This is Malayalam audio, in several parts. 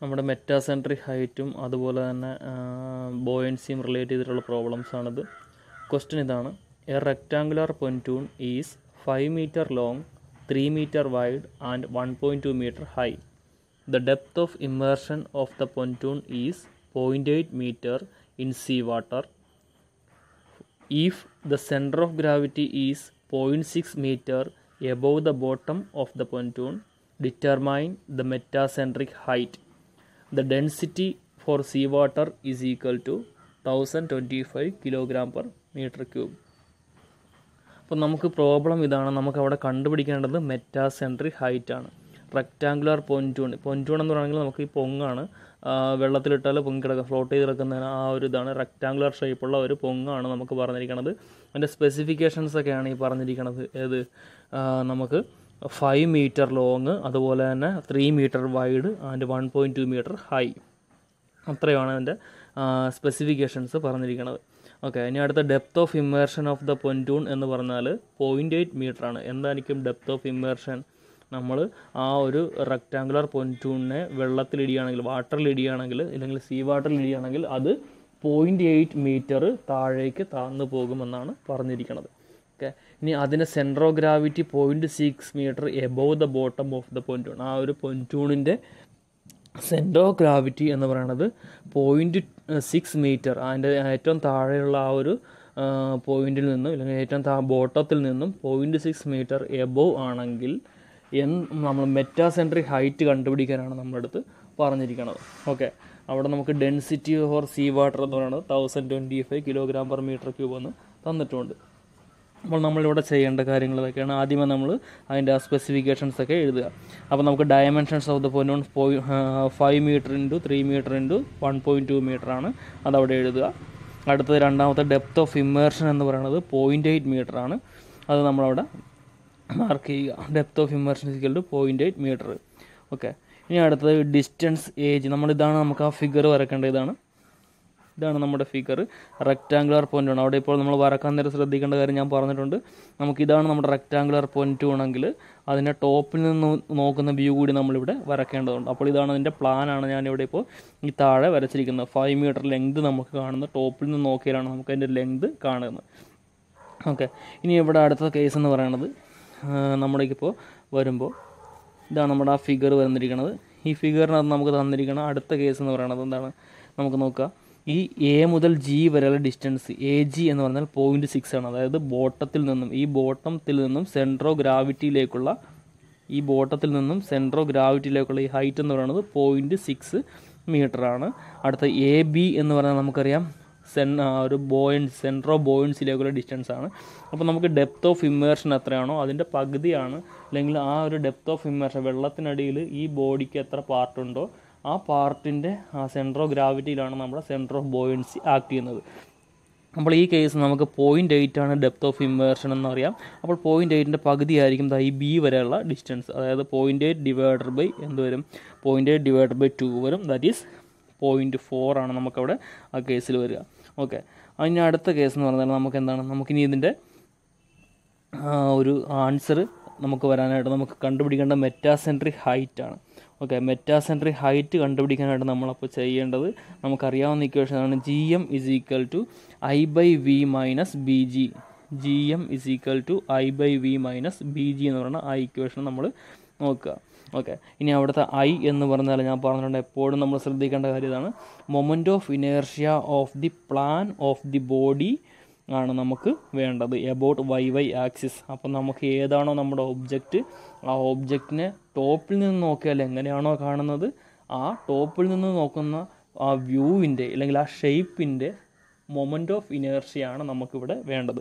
നമ്മുടെ മെറ്റാസെൻട്രി ഹൈറ്റും അതുപോലെ തന്നെ ബോയൻസിയും റിലേറ്റ് ചെയ്തിട്ടുള്ള പ്രോബ്ലംസാണിത് ക്വസ്റ്റ്യൻ ഇതാണ് a rectangular pontoon is five metre long three metre wide and one point two metre high the depth of immersion of the pontoon is point eight metre in sea water the centre of gravity is point 0.6 metre above the bottom of the pontoon determine the metacentric height the density for sea water is equal to thousand twenty five kilogram per metre cube അപ്പോൾ നമുക്ക് പ്രോബ്ലം ഇതാണ് നമുക്ക് അവിടെ കണ്ടുപിടിക്കേണ്ടത് മെറ്റാസെൻട്രി ഹൈറ്റ് ആണ് റെക്റ്റാങ്കുലർ പൊൻറ്റൂൺ പൊൻറ്റൂൺ എന്ന് പറയുകയാണെങ്കിൽ നമുക്ക് ഈ പൊങ്ങാണ് വെള്ളത്തിലിട്ടാൽ പൊങ്ങി കിടക്കുക ഫ്ലോട്ട് ചെയ്ത് കിടക്കുന്നതിന് ആ ഒരു ഇതാണ് റെക്റ്റാങ്കുലർ ഷേപ്പുള്ള ഒരു പൊങ്ങാണ് നമുക്ക് പറഞ്ഞിരിക്കുന്നത് അതിൻ്റെ സ്പെസിഫിക്കേഷൻസൊക്കെയാണ് ഈ പറഞ്ഞിരിക്കുന്നത് ഏത് നമുക്ക് ഫൈവ് മീറ്റർ ലോങ് അതുപോലെ തന്നെ three metre wide and one point two metre high അത്രയാണ് അതിൻ്റെ സ്പെസിഫിക്കേഷൻസ് പറഞ്ഞിരിക്കുന്നത് ഓക്കെ ഇനി അടുത്ത depth of immersion of the pontoon എന്ന് പറഞ്ഞാൽ പോയിൻ്റ് എയ്റ്റ് ആണ് എന്തായിരിക്കും ഡെപ്ത് ഓഫ് ഇമ്മേർഷൻ നമ്മൾ ആ ഒരു റെക്റ്റാങ്കുലർ പൊൻറ്റൂണിനെ വെള്ളത്തിലിടിയാണെങ്കിൽ വാട്ടറിലിടിയാണെങ്കിൽ അല്ലെങ്കിൽ സീ വാട്ടറിലിടിയാണെങ്കിൽ അത് പോയിൻ്റ് എയ്റ്റ് മീറ്റർ താഴേക്ക് താഴ്ന്നു പോകുമെന്നാണ് പറഞ്ഞിരിക്കുന്നത് ഓക്കെ ഇനി അതിൻ്റെ centre of gravity point six metre above the bottom of the pontoon ആ ഒരു പൊൻറ്റൂണിൻ്റെ സെൻറ്റർ ഓഫ് ഗ്രാവിറ്റി എന്ന് പറയുന്നത് പോയിൻറ്റ് സിക്സ് മീറ്റർ അതിൻ്റെ ഏറ്റവും താഴെയുള്ള ആ ഒരു പോയിൻറ്റിൽ നിന്നും അല്ലെങ്കിൽ ഏറ്റവും താ ബോട്ടത്തിൽ നിന്നും പോയിൻറ്റ് സിക്സ് മീറ്റർ എബോവ് ആണെങ്കിൽ എൻ നമ്മൾ മെറ്റാസെൻട്രിക് ഹൈറ്റ് കണ്ടുപിടിക്കാനാണ് നമ്മുടെ അടുത്ത് പറഞ്ഞിരിക്കുന്നത് ഓക്കെ അവിടെ നമുക്ക് ഡെൻസിറ്റി ഫോർ സീ വാട്ടർ എന്ന് പറയുന്നത് thousand twenty five kilogram per metre cube എന്ന് തന്നിട്ടുണ്ട് അപ്പോൾ നമ്മളിവിടെ ചെയ്യേണ്ട കാര്യങ്ങൾ ഇതൊക്കെയാണ് ആദ്യമേ നമ്മൾ അതിൻ്റെ ആ സ്പെസിഫിക്കേഷൻസ് ഒക്കെ എഴുതുക അപ്പോൾ നമുക്ക് ഡയമെൻഷൻസ് ഓഫ് ദ വൺ പോയി five metre into three metre into one point two ആണ് അതവിടെ എഴുതുക അടുത്തത് രണ്ടാമത്തെ ഡെപ്ത് ഓഫ് ഇമ്മേഴ്ഷൻ എന്ന് പറയുന്നത് പോയിൻറ്റ് എയ്റ്റ് മീറ്റർ ആണ് അത് നമ്മളവിടെ മാർക്ക് ചെയ്യുക depth of immersion is equal to point eight metre okay ഇനി അടുത്തത് ഡിസ്റ്റൻസ് ഏജ് നമ്മളിതാണ് നമുക്ക് ആ ഫിഗർ വരക്കേണ്ട ഇതാണ് ഇതാണ് നമ്മുടെ ഫിഗർ റെക്റ്റാങ്കുലർ പോയിന്റ് ആണ് അവിടെ ഇപ്പോൾ നമ്മൾ വരക്കാൻ നേരം ശ്രദ്ധിക്കേണ്ട കാര്യം ഞാൻ പറഞ്ഞിട്ടുണ്ട് നമുക്കിതാണ് നമ്മുടെ റെക്റ്റാങ്കുലർ പോയിന്റ് ആണെങ്കിൽ അതിൻ്റെ ടോപ്പിൽ നിന്ന് നോക്കുന്ന വ്യൂ കൂടി നമ്മളിവിടെ വരക്കേണ്ടതുണ്ട് അപ്പോൾ ഇതാണ് അതിൻ്റെ പ്ലാനാണ് ഞാനിവിടെ ഇപ്പോൾ ഈ താഴെ വരച്ചിരിക്കുന്നത് ഫൈവ് മീറ്റർ ലെങ്ത് നമുക്ക് കാണുന്നത് ടോപ്പിൽ നിന്ന് നോക്കിയാലാണ് നമുക്ക് അതിൻ്റെ ലെങ്ത് കാണുന്നത് ഓക്കെ ഇനി ഇവിടെ അടുത്ത കേസ് എന്ന് പറയുന്നത് നമ്മുടേക്കിപ്പോൾ വരുമ്പോൾ ഇതാണ് നമ്മുടെ ആ ഫിഗർ വന്നിരിക്കുന്നത് ഈ ഫിഗറിനകത്ത് നമുക്ക് തന്നിരിക്കുന്ന അടുത്ത കേസ് എന്ന് പറയുന്നത് എന്താണ് നമുക്ക് നോക്കാം ഈ എ മുതൽ ജി വരെയുള്ള ഡിസ്റ്റൻസ് എ ജി എന്ന് പറഞ്ഞാൽ പോയിൻറ്റ് സിക്സ് ആണ് അതായത് ബോട്ടത്തിൽ നിന്നും ഈ ബോട്ടത്തിൽ നിന്നും സെൻട്രോ ഗ്രാവിറ്റിയിലേക്കുള്ള ഈ ബോട്ടത്തിൽ നിന്നും സെൻട്രോ ഗ്രാവിറ്റിയിലേക്കുള്ള ഈ ഹൈറ്റ് എന്ന് പറയുന്നത് പോയിൻറ്റ് സിക്സ് ആണ് അടുത്ത എ ബി എന്ന് പറഞ്ഞാൽ നമുക്കറിയാം സെൻ ഒരു ബോയിൻസ് സെൻട്രോ ബോയിൻസിലേക്കുള്ള ഡിസ്റ്റൻസ് ആണ് അപ്പോൾ നമുക്ക് ഡെപ്ത് ഓഫ് ഇമ്മേർഷൻ എത്രയാണോ അതിൻ്റെ പകുതിയാണ് അല്ലെങ്കിൽ ആ ഒരു ഡെപ്ത് ഓഫ് ഇമ്മേർഷൻ വെള്ളത്തിനടിയിൽ ഈ ബോഡിക്ക് എത്ര പാർട്ടുണ്ടോ ആ പാർട്ടിൻ്റെ ആ സെൻറ്റർ ഓഫ് ഗ്രാവിറ്റിയിലാണ് നമ്മുടെ സെൻറ്റർ ഓഫ് ബോയൻസി ആക്ട് ചെയ്യുന്നത് അപ്പോൾ ഈ കേസ് നമുക്ക് പോയിൻ്റ് എയ്റ്റ് ആണ് ഡെപ്ത് ഓഫ് എന്ന് എന്നറിയാം അപ്പോൾ പോയിൻ്റ് എയ്റ്റിൻ്റെ പകുതി ആയിരിക്കും ഈ ബി വരെയുള്ള ഡിസ്റ്റൻസ് അതായത് പോയിൻ്റ് എയ്റ്റ് ഡിവൈഡഡ് ബൈ എന്ത് വരും point eight divided by two വരും ദാറ്റ് ഈസ് പോയിൻറ്റ് ഫോർ ആണ് നമുക്കവിടെ ആ കേസിൽ വരിക ഓക്കെ അതിൻ്റെ അടുത്ത കേസ് എന്ന് പറഞ്ഞാൽ നമുക്ക് എന്താണ് നമുക്കിനി ഇതിൻ്റെ ഒരു ആൻസർ നമുക്ക് വരാനായിട്ട് നമുക്ക് കണ്ടുപിടിക്കേണ്ട മെറ്റാസെൻട്രിക് ഹൈറ്റ് ആണ് ഓക്കെ മെറ്റാസെൻട്രി ഹൈറ്റ് കണ്ടുപിടിക്കാനായിട്ട് നമ്മളപ്പോൾ ചെയ്യേണ്ടത് നമുക്കറിയാവുന്ന ഇക്വേഷനാണ് G M is equal to I by V minus B G G M is equal to I by V minus B G എന്ന് പറയുന്ന ആ ഇക്വേഷൻ നമ്മൾ നോക്കുക ഓക്കെ ഇനി അവിടുത്തെ ഐ എന്ന് പറഞ്ഞാൽ ഞാൻ പറഞ്ഞിട്ടുണ്ട് എപ്പോഴും നമ്മൾ ശ്രദ്ധിക്കേണ്ട കാര്യം ഇതാണ് moment of inertia of the plan of the body ആണ് നമുക്ക് വേണ്ടത് എബൌട്ട് വൈ വൈ ആക്സിസ് അപ്പോൾ നമുക്ക് ഏതാണോ നമ്മുടെ ഒബ്ജക്റ്റ് ആ ഒബ്ജക്റ്റിനെ ടോപ്പിൽ നിന്ന് നോക്കിയാൽ എങ്ങനെയാണോ കാണുന്നത് ആ ടോപ്പിൽ നിന്ന് നോക്കുന്ന ആ വ്യൂവിൻ്റെ അല്ലെങ്കിൽ ആ ഷെയ്പ്പിൻ്റെ മൊമെൻ്റ് ഓഫ് ഇനേർഷിയാണ് നമുക്കിവിടെ വേണ്ടത്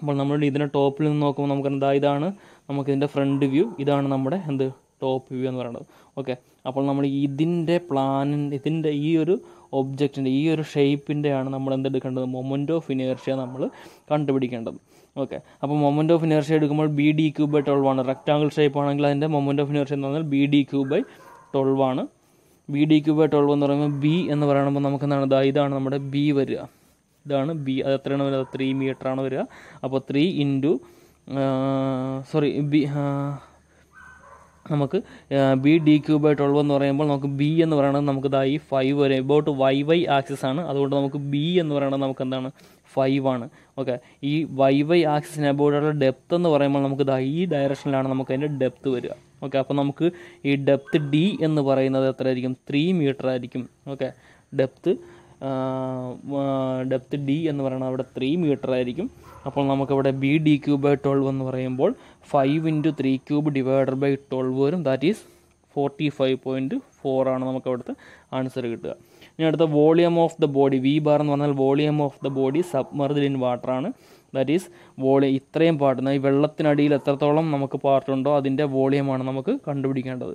അപ്പോൾ നമ്മൾ ഇതിനെ ടോപ്പിൽ നിന്ന് നോക്കുമ്പോൾ നമുക്ക് എന്താ ഇതാണ് നമുക്കിതിൻ്റെ ഫ്രണ്ട് വ്യൂ ഇതാണ് നമ്മുടെ എന്ത് ടോപ്പ് വ്യൂ എന്ന് പറയുന്നത് ഓക്കെ അപ്പോൾ നമ്മൾ ഇതിൻ്റെ പ്ലാനിൻ്റെ ഇതിൻ്റെ ഈ ഒരു ഒബ്ജക്റ്റിൻ്റെ ഈ ഒരു ഷേപ്പിൻ്റെയാണ് നമ്മൾ എന്തെടുക്കേണ്ടത് മൊമെൻറ്റ് ഓഫ് ഇനേർഷ്യ നമ്മൾ കണ്ടുപിടിക്കേണ്ടത് ഓക്കെ അപ്പോൾ മൊമെൻറ്റ് ഓഫ് ഇനേർഷ്യ എടുക്കുമ്പോൾ B D cube by twelve ആണ് റെക്റ്റാങ്കിൾ ഷേപ്പ് ആണെങ്കിൽ അതിൻ്റെ മൊമെൻറ്റ് ഓഫ് ഇനേർഷ്യ എന്ന് പറഞ്ഞാൽ B D cube by twelve ആണ് B D cube by twelve എന്ന് പറയുമ്പോൾ ബി എന്ന് പറയുമ്പോൾ നമുക്ക് എന്താണ് ഇതാ ഇതാണ് നമ്മുടെ ബി വരിക ഇതാണ് ബി അത് എത്രയാണ് വരിക ത്രീ മീറ്ററാണ് വരിക അപ്പോൾ ത്രീ ഇൻറ്റു സോറി ബി നമുക്ക് B D cube by twelve എന്ന് പറയുമ്പോൾ നമുക്ക് ബി എന്ന് പറയുന്നത് നമുക്ക് ഇതായി ഫൈവ് വരെ ഇബോട്ട് വൈ വൈ ആക്സിസ് ആണ് അതുകൊണ്ട് നമുക്ക് ബി എന്ന് പറയുന്നത് നമുക്ക് എന്താണ് ഫൈവ് ആണ് ഓക്കെ ഈ വൈ വൈ ആക്സിസിന് എബൌട്ടുള്ള ഡെപ്ത് എന്ന് പറയുമ്പോൾ നമുക്ക് ഇതായി ഈ ഡയറക്ഷനിലാണ് നമുക്ക് അതിൻ്റെ ഡെപ്ത് വരിക ഓക്കെ അപ്പോൾ നമുക്ക് ഈ ഡെപ്ത് ഡി എന്ന് പറയുന്നത് എത്രയായിരിക്കും ത്രീ മീറ്റർ ആയിരിക്കും ഓക്കെ ഡെപ്ത് ഡെപ്ത്ത് ഡി എന്ന് പറയുന്നത് അവിടെ ത്രീ മീറ്റർ ആയിരിക്കും അപ്പോൾ നമുക്കിവിടെ B D cube by twelve എന്ന് പറയുമ്പോൾ five into three cube divided by twelve വരും that is forty five point four ആണ് നമുക്ക് അവിടുത്തെ ആൻസർ കിട്ടുക ഇനി അടുത്ത volume of the body V bar എന്ന് പറഞ്ഞാൽ volume of the body submerged in water ആണ് ദാറ്റ് ഈസ് വോളിയം ഇത്രയും പാർട്ട് ഈ വെള്ളത്തിനടിയിൽ എത്രത്തോളം നമുക്ക് പാർട്ടുണ്ടോ അതിൻ്റെ വോളിയമാണ് നമുക്ക് കണ്ടുപിടിക്കേണ്ടത്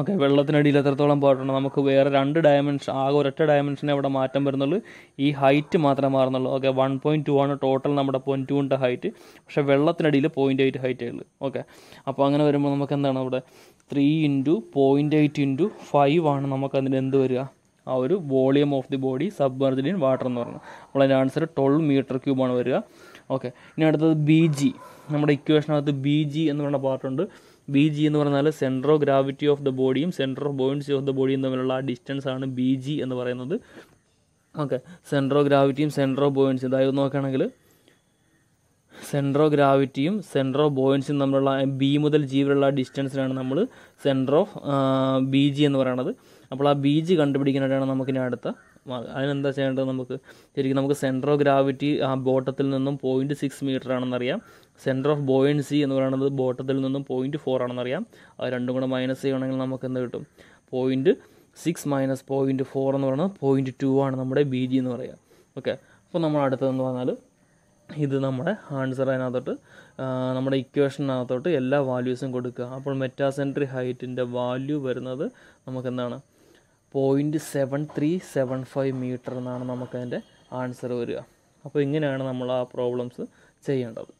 ഓക്കെ വെള്ളത്തിനടിയിൽ എത്രത്തോളം പാടുണ്ടോ നമുക്ക് വേറെ രണ്ട് ഡയമെൻഷൻ ആകെ ഒരൊറ്റ ഡയമെൻഷനെ ഇവിടെ മാറ്റം വരുന്നുള്ളൂ ഈ ഹൈറ്റ് മാത്രമേ മാറുന്നുള്ളൂ ഓക്കെ വൺ പോയിൻറ്റ് ടു ആണ് ടോട്ടൽ നമ്മുടെ പോയിൻറ്റ് ടുവിൻ്റെ ഹൈറ്റ് പക്ഷേ വെള്ളത്തിനടിയിൽ പോയിൻറ്റ് എയ്റ്റ് ഹൈറ്റേ ഉള്ളൂ ഓക്കെ അപ്പോൾ അങ്ങനെ വരുമ്പോൾ നമുക്ക് എന്താണ് അവിടെ three into point eight into five ആണ് നമുക്ക് അതിന് എന്ത് വരിക ആ ഒരു volume of the body sub in water എന്ന് പറഞ്ഞു അപ്പോൾ അതിൻ്റെ ആൻസർ ട്വൽവ് മീറ്റർ ക്യൂബാണ് വരിക ഓക്കെ ഇനി അടുത്തത് ബി ജി നമ്മുടെ ഇക്വേഷനകത്ത് ബി ജി എന്ന് പറയുന്ന പാർട്ടുണ്ട് ബി ജി എന്ന് പറഞ്ഞാൽ centre of gravity of the ബോഡിയും centre of buoyancy of the ബോഡിയും തമ്മിലുള്ള ആ ഡിസ്റ്റൻസ് ആണ് ബി ജി എന്ന് പറയുന്നത് ഓക്കെ സെൻറ്റർ ഓഫ് ഗ്രാവിറ്റിയും സെൻറ്റർ ഓഫ് ബോയിൻസി അതായത് നോക്കുകയാണെങ്കിൽ സെൻറ്റർ ഓഫ് ഗ്രാവിറ്റിയും സെൻറ്റർ ഓഫ് ബോയിൻസും തമ്മിലുള്ള ബി മുതൽ ജി വരെയുള്ള ഡിസ്റ്റൻസിലാണ് നമ്മൾ സെൻറ്റർ ഓഫ് ബി ജി എന്ന് പറയുന്നത് അപ്പോൾ ആ ബി ജി കണ്ടുപിടിക്കാനായിട്ടാണ് നമുക്കിനി അടുത്ത അതിനെന്താ ചെയ്യേണ്ടത് നമുക്ക് ശരിക്കും നമുക്ക് സെൻറ്റർ ഓഫ് ഗ്രാവിറ്റി ആ ബോട്ടത്തിൽ നിന്നും പോയിൻറ്റ് സിക്സ് മീറ്റർ ആണെന്നറിയാം സെൻറ്റർ ഓഫ് ബോയൻസി എന്ന് പറയുന്നത് ബോട്ടത്തിൽ നിന്നും പോയിൻറ്റ് ഫോർ ആണെന്നറിയാം അത് രണ്ടും കൂടെ മൈനസ് ചെയ്യണമെങ്കിൽ നമുക്ക് എന്ത് കിട്ടും point six minus point four എന്ന് പറയുന്നത് പോയിൻറ്റ് ടു ആണ് നമ്മുടെ ബി ജി എന്ന് പറയുക ഓക്കെ അപ്പോൾ നമ്മൾ അടുത്തതെന്ന് പറഞ്ഞാൽ ഇത് നമ്മുടെ ആൻസർ അതിനകത്തോട്ട് നമ്മുടെ ഇക്വേഷനകത്തോട്ട് എല്ലാ വാല്യൂസും കൊടുക്കുക അപ്പോൾ മെറ്റാസെൻട്രി ഹൈറ്റിൻ്റെ വാല്യൂ വരുന്നത് നമുക്കെന്താണ് point seven three seven five metre എന്നാണ് നമുക്കതിൻ്റെ ആൻസർ വരിക അപ്പോൾ ഇങ്ങനെയാണ് നമ്മൾ ആ പ്രോബ്ലംസ് ചെയ്യേണ്ടത്